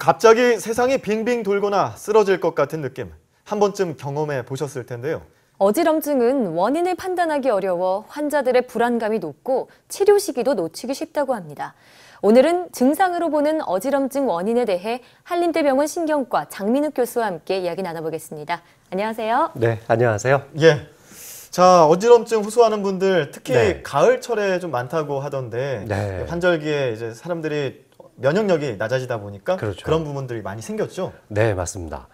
갑자기 세상이 빙빙 돌거나 쓰러질 것 같은 느낌 한 번쯤 경험해 보셨을 텐데요. 어지럼증은 원인을 판단하기 어려워 환자들의 불안감이 높고 치료 시기도 놓치기 쉽다고 합니다. 오늘은 증상으로 보는 어지럼증 원인에 대해 한림대병원 신경과 장민욱 교수와 함께 이야기 나눠보겠습니다. 안녕하세요. 네, 안녕하세요. 예. 자, 어지럼증 후소하는 분들 특히 네. 가을철에 좀 많다고 하던데 네. 예, 환절기에 이제 사람들이 면역력이 낮아지다 보니까 그렇죠. 그런 부분들이 많이 생겼죠. 네, 맞습니다.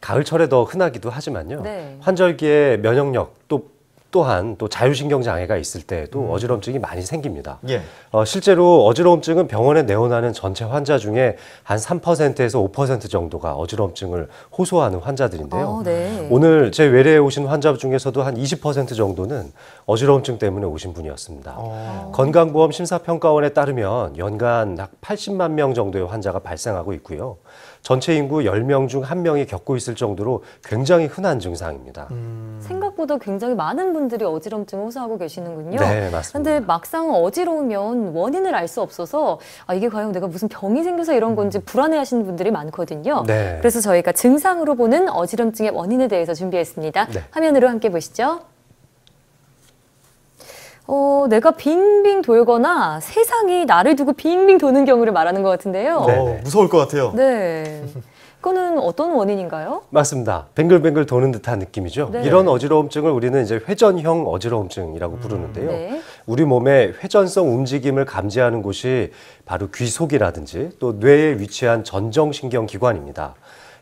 가을철에 더 흔하기도 하지만요. 네. 환절기에 면역력 또 또한 또 자율신경 장애가 있을 때에도 음. 어지럼증이 많이 생깁니다. 예. 어, 실제로 어지러움증은 병원에 내원하는 전체 환자 중에 한 3%에서 5% 정도가 어지러움증을 호소하는 환자들인데요. 아, 네. 오늘 제 외래에 오신 환자 중에서도 한 20% 정도는 어지러움증 때문에 오신 분이었습니다. 아. 건강보험 심사평가원에 따르면 연간 약 80만 명 정도의 환자가 발생하고 있고요. 전체 인구 10명 중 1명이 겪고 있을 정도로 굉장히 흔한 증상입니다. 음... 생각보다 굉장히 많은 분들이 어지럼증 호소하고 계시는군요. 네, 맞습니다. 그런데 막상 어지러우면 원인을 알 수 없어서 아, 이게 과연 내가 무슨 병이 생겨서 이런 건지 불안해하시는 분들이 많거든요. 네. 그래서 저희가 증상으로 보는 어지럼증의 원인에 대해서 준비했습니다. 네. 화면으로 함께 보시죠. 어, 내가 빙빙 돌거나 세상이 나를 두고 빙빙 도는 경우를 말하는 것 같은데요. 네, 네. 무서울 것 같아요. 네. 그거는 어떤 원인인가요? 맞습니다. 뱅글뱅글 도는 듯한 느낌이죠. 네. 이런 어지러움증을 우리는 이제 회전형 어지러움증이라고 음. 부르는데요. 네. 우리 몸의 회전성 움직임을 감지하는 곳이 바로 귀 속이라든지 또 뇌에 위치한 전정신경 기관입니다.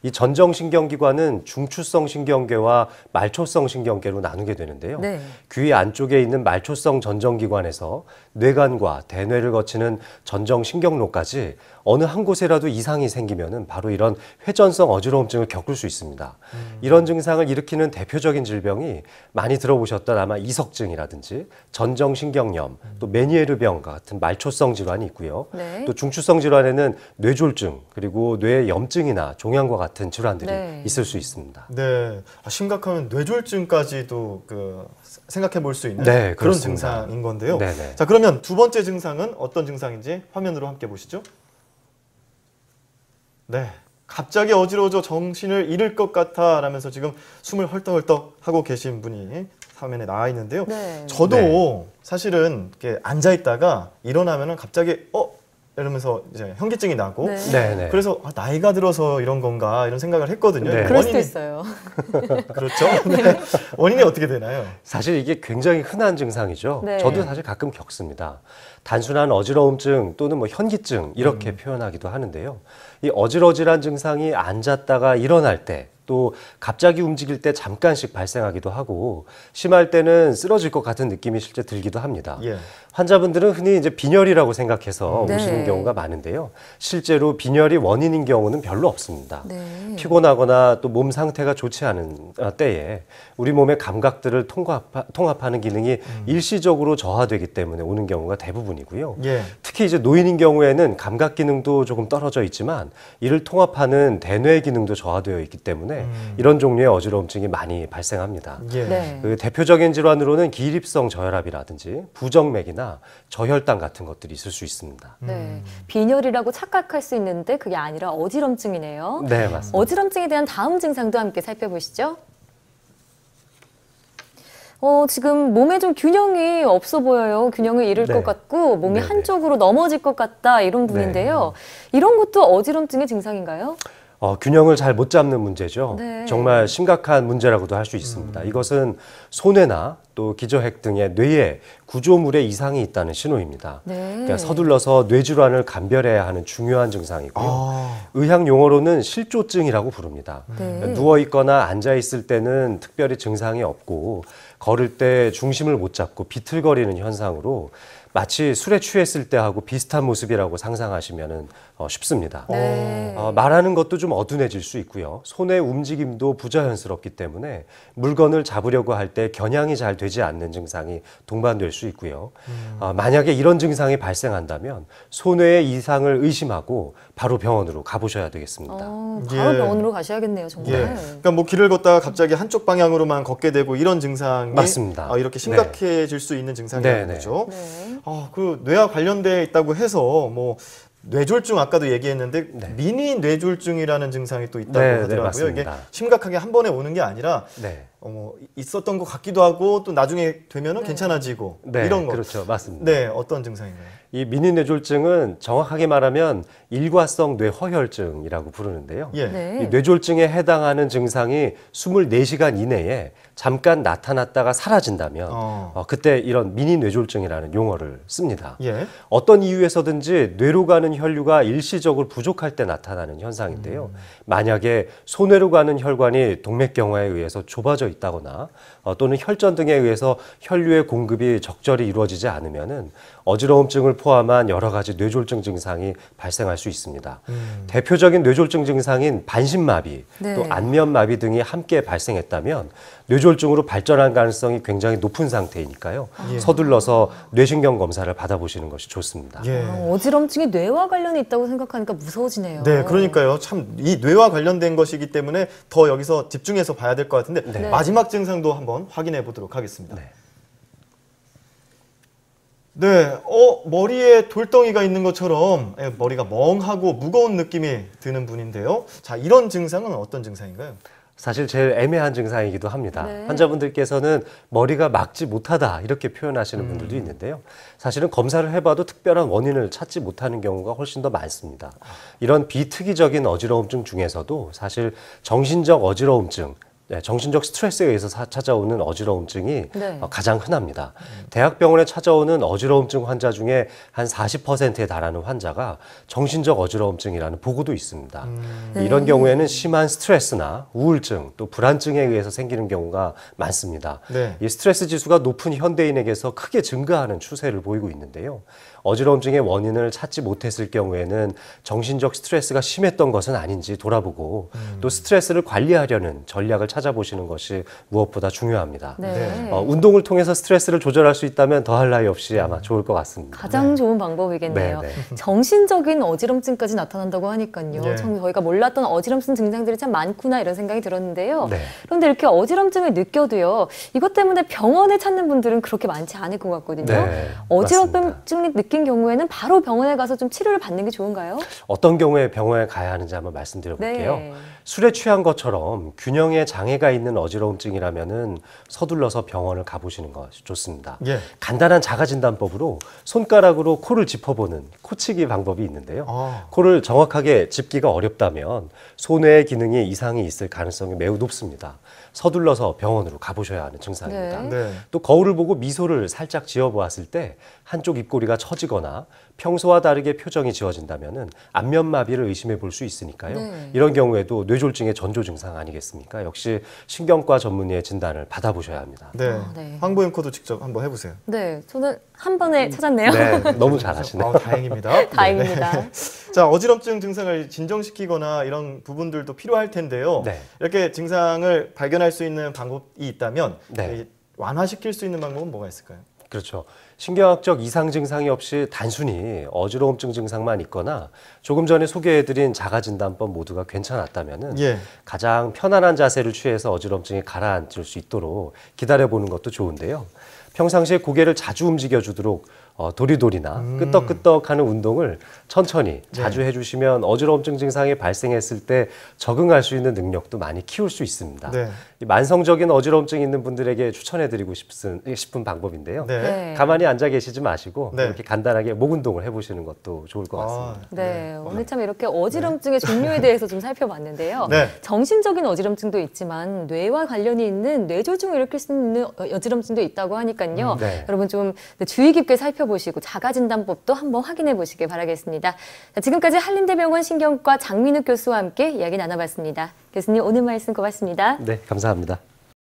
이 전정신경기관은 중추성 신경계와 말초성 신경계로 나누게 되는데요. 네. 귀 안쪽에 있는 말초성 전정기관에서 뇌관과 대뇌를 거치는 전정신경로까지 어느 한 곳에라도 이상이 생기면은 바로 이런 회전성 어지러움증을 겪을 수 있습니다. 음. 이런 증상을 일으키는 대표적인 질병이 많이 들어보셨던 아마 이석증이라든지 전정신경염, 음. 또 메니에르병 과 같은 말초성 질환이 있고요. 네. 또 중추성 질환에는 뇌졸중 그리고 뇌 염증이나 종양과 같은 같은 질환들이 네. 있을 수 있습니다. 네, 아, 심각하면 뇌졸중까지도 그 생각해 볼 수 있는 네, 그런 증상인 건데요. 네네. 네. 자, 그러면 두 번째 증상은 어떤 증상인지 화면으로 함께 보시죠. 네. 갑자기 어지러워져 정신을 잃을 것 같아 라면서 지금 숨을 헐떡헐떡 하고 계신 분이 화면에 나와 있는데요. 네. 저도 네. 사실은 이렇게 앉아 있다가 일어나면은 갑자기 어 이러면서 이제 현기증이 나고 네. 네. 네 그래서 아, 나이가 들어서 이런 건가 이런 생각을 했거든요. 네. 그럴 수도 있어요. 그렇죠. 네. 원인이 어떻게 되나요? 사실 이게 굉장히 흔한 증상이죠. 네. 저도 사실 가끔 겪습니다. 단순한 어지러움증 또는 뭐 현기증 이렇게 음. 표현하기도 하는데요. 이 어지러질한 증상이 앉았다가 일어날 때또 갑자기 움직일 때 잠깐씩 발생하기도 하고 심할 때는 쓰러질 것 같은 느낌이 실제 들기도 합니다. 예. 환자분들은 흔히 이제 빈혈이라고 생각해서 음, 네. 오시는 경우가 많은데요. 실제로 빈혈이 원인인 경우는 별로 없습니다. 네. 피곤하거나 또 몸 상태가 좋지 않은 아, 때에 우리 몸의 감각들을 통합, 과통 하는 기능이 음. 일시적으로 저하되기 때문에 오는 경우가 대부분이고요. 예. 특히 이제 노인인 경우에는 감각 기능도 조금 떨어져 있지만 이를 통합하는 대뇌 기능도 저하되어 있기 때문에 때문에 음. 이런 종류의 어지러움증이 많이 발생합니다. 예. 네. 그 대표적인 질환으로는 기립성 저혈압이라든지 부정맥이나 저혈당 같은 것들이 있을 수 있습니다. 네. 음. 네. 빈혈이라고 착각할 수 있는데 그게 아니라 어지럼증이네요. 네, 맞습니다. 어지럼증에 대한 다음 증상도 함께 살펴보시죠. 어, 지금 몸에 좀 균형이 없어 보여요. 균형을 잃을 네. 것 같고 몸이 네네. 네. 한쪽으로 넘어질 것 같다 이런 네. 분인데요. 네. 이런 것도 어지럼증의 증상인가요? 어, 균형을 잘 못 잡는 문제죠. 네. 정말 심각한 문제라고도 할 수 있습니다. 음. 이것은 손해나 또 기저핵 등의 뇌에 구조물에 이상이 있다는 신호입니다. 네. 그러니까 서둘러서 뇌질환을 감별해야 하는 중요한 증상이고요. 아. 의학 용어로는 실조증이라고 부릅니다. 네. 그러니까 누워 있거나 앉아 있을 때는 특별히 증상이 없고 걸을 때 중심을 못 잡고 비틀거리는 현상으로 마치 술에 취했을 때하고 비슷한 모습이라고 상상하시면 어, 쉽습니다. 네. 어, 말하는 것도 좀 어둔해질 수 있고요. 손의 움직임도 부자연스럽기 때문에 물건을 잡으려고 할 때 겨냥이 잘 되지 않는 증상이 동반될 수 있고요. 음. 어, 만약에 이런 증상이 발생한다면 손의 이상을 의심하고 바로 병원으로 가보셔야 되겠습니다. 어, 바로 예. 병원으로 가셔야겠네요, 정말. 예. 그러니까 뭐 길을 걷다가 갑자기 한쪽 방향으로만 걷게 되고 이런 증상이 맞습니다. 어, 이렇게 심각해질 네. 수 있는 증상이라는 네, 네. 거죠. 네. 어, 그 뇌와 관련돼 있다고 해서 뭐 뇌졸중 아까도 얘기했는데 네. 미니 뇌졸중이라는 증상이 또 있다고 네, 네 하더라고요. 네, 이게 심각하게 한 번에 오는 게 아니라 네. 어, 뭐 있었던 것 같기도 하고 또 나중에 되면은 네. 괜찮아지고 이런 거. 그렇죠, 맞습니다. 네, 어떤 증상인가요? 이 미니 뇌졸증은 정확하게 말하면 일과성 뇌허혈증이라고 부르는데요. 예. 네. 이 뇌졸증에 해당하는 증상이 24시간 이내에 잠깐 나타났다가 사라진다면 어. 어, 그때 이런 미니 뇌졸증이라는 용어를 씁니다. 예. 어떤 이유에서든지 뇌로 가는 혈류가 일시적으로 부족할 때 나타나는 현상인데요. 음. 만약에 소뇌로 가는 혈관이 동맥경화에 의해서 좁아져 있다거나 어, 또는 혈전 등에 의해서 혈류의 공급이 적절히 이루어지지 않으면은 어지러움증을 포함한 여러 가지 뇌졸중 증상이 발생할 수 있습니다. 음. 대표적인 뇌졸중 증상인 반신마비, 네. 또 안면마비 등이 함께 발생했다면 뇌졸중으로 발전한 가능성이 굉장히 높은 상태이니까요. 아. 예. 서둘러서 뇌신경 검사를 받아보시는 것이 좋습니다. 예. 아, 어지럼증이 뇌와 관련이 있다고 생각하니까 무서워지네요. 네, 그러니까요. 참 이 뇌와 관련된 것이기 때문에 더 여기서 집중해서 봐야 될 것 같은데 네. 네. 마지막 증상도 한번 확인해 보도록 하겠습니다. 네. 네, 어, 머리에 돌덩이가 있는 것처럼 예, 머리가 멍하고 무거운 느낌이 드는 분인데요. 자, 이런 증상은 어떤 증상인가요? 사실 제일 애매한 증상이기도 합니다. 네. 환자분들께서는 머리가 막지 못하다 이렇게 표현하시는 음. 분들도 있는데요. 사실은 검사를 해봐도 특별한 원인을 찾지 못하는 경우가 훨씬 더 많습니다. 이런 비특이적인 어지러움증 중에서도 사실 정신적 어지러움증, 네, 정신적 스트레스에 의해서 사, 찾아오는 어지러움증이 네. 어, 가장 흔합니다. 음. 대학병원에 찾아오는 어지러움증 환자 중에 한 40%에 달하는 환자가 정신적 어지러움증이라는 보고도 있습니다. 음. 네. 이런 경우에는 심한 스트레스나 우울증 또 불안증에 의해서 생기는 경우가 많습니다. 네. 이 스트레스 지수가 높은 현대인에게서 크게 증가하는 추세를 보이고 있는데요. 어지러움증의 원인을 찾지 못했을 경우에는 정신적 스트레스가 심했던 것은 아닌지 돌아보고 음. 또 스트레스를 관리하려는 전략을 찾아보시는 것이 무엇보다 중요합니다. 네. 네. 어, 운동을 통해서 스트레스를 조절할 수 있다면 더할 나위 없이 아마 음. 좋을 것 같습니다. 가장 네. 좋은 방법이겠네요. 네, 네. 정신적인 어지럼증까지 나타난다고 하니까요. 참 네. 저희가 몰랐던 어지럼증 증상들이 참 많구나 이런 생각이 들었는데요. 그런데 이렇게 어지럼증을 느껴도요. 이것 때문에 병원에 찾는 분들은 그렇게 많지 않을 것 같거든요. 어지럼증 느끼 잡힌 경우에는 바로 병원에 가서 좀 치료를 받는 게 좋은가요? 어떤 경우에 병원에 가야 하는지 한번 말씀드려볼게요. 네. 술에 취한 것처럼 균형에 장애가 있는 어지러움증이라면은 서둘러서 병원을 가보시는 것이 좋습니다. 예. 간단한 자가진단법으로 손가락으로 코를 짚어보는 코치기 방법이 있는데요. 아. 코를 정확하게 짚기가 어렵다면 손의 기능에 이상이 있을 가능성이 매우 높습니다. 서둘러서 병원으로 가보셔야 하는 증상입니다. 네. 네. 또 거울을 보고 미소를 살짝 지어 보았을 때 한쪽 입꼬리가 처지거나 평소와 다르게 표정이 지워진다면은 안면마비를 의심해 볼 수 있으니까요. 네. 이런 경우에도 뇌졸중의 전조 증상 아니겠습니까? 역시 신경과 전문의의 진단을 받아보셔야 합니다. 네. 아, 네. 황보 앵커도 직접 한번 해보세요. 네, 저는 한 번에 음. 찾았네요. 네, 너무 잘하시네요. 아, 어, 다행입니다. 다행입니다. 네. 자, 어지럼증 증상을 진정시키거나 이런 부분들도 필요할 텐데요. 네. 이렇게 증상을 발견할 수 있는 방법이 있다면 네. 완화시킬 수 있는 방법은 뭐가 있을까요? 그렇죠. 신경학적 이상 증상이 없이 단순히 어지러움증 증상만 있거나 조금 전에 소개해드린 자가진단법 모두가 괜찮았다면 예. 가장 편안한 자세를 취해서 어지러움증이 가라앉을 수 있도록 기다려보는 것도 좋은데요. 평상시에 고개를 자주 움직여주도록 어, 도리도리나 음. 끄떡끄떡하는 운동을 천천히 네. 자주 네. 해주시면 어지러움증 증상이 발생했을 때 적응할 수 있는 능력도 많이 키울 수 있습니다. 네. 만성적인 어지러움증 있는 분들에게 추천해드리고 싶은, 싶은 방법인데요. 네. 네. 가만히 앉아 계시지 마시고 네. 이렇게 간단하게 목 운동을 해보시는 것도 좋을 것 아, 같습니다. 아, 네. 오늘 참 이렇게 어지러움증의 종류에 대해서 좀 살펴봤는데요. 정신적인 어지러움증도 있지만 뇌와 관련이 있는 뇌졸중을 일으킬 수 있는 어, 어지러움증도 있다고 하니까요. 음, 여러분 좀 주의 깊게 살펴. 살펴보시고 자가진단법도 한번 확인해 보시길 바라겠습니다. 자, 지금까지 한림대병원 신경과 장민욱 교수와 함께 이야기 나눠봤습니다. 교수님 오늘 말씀 고맙습니다. 네, 감사합니다.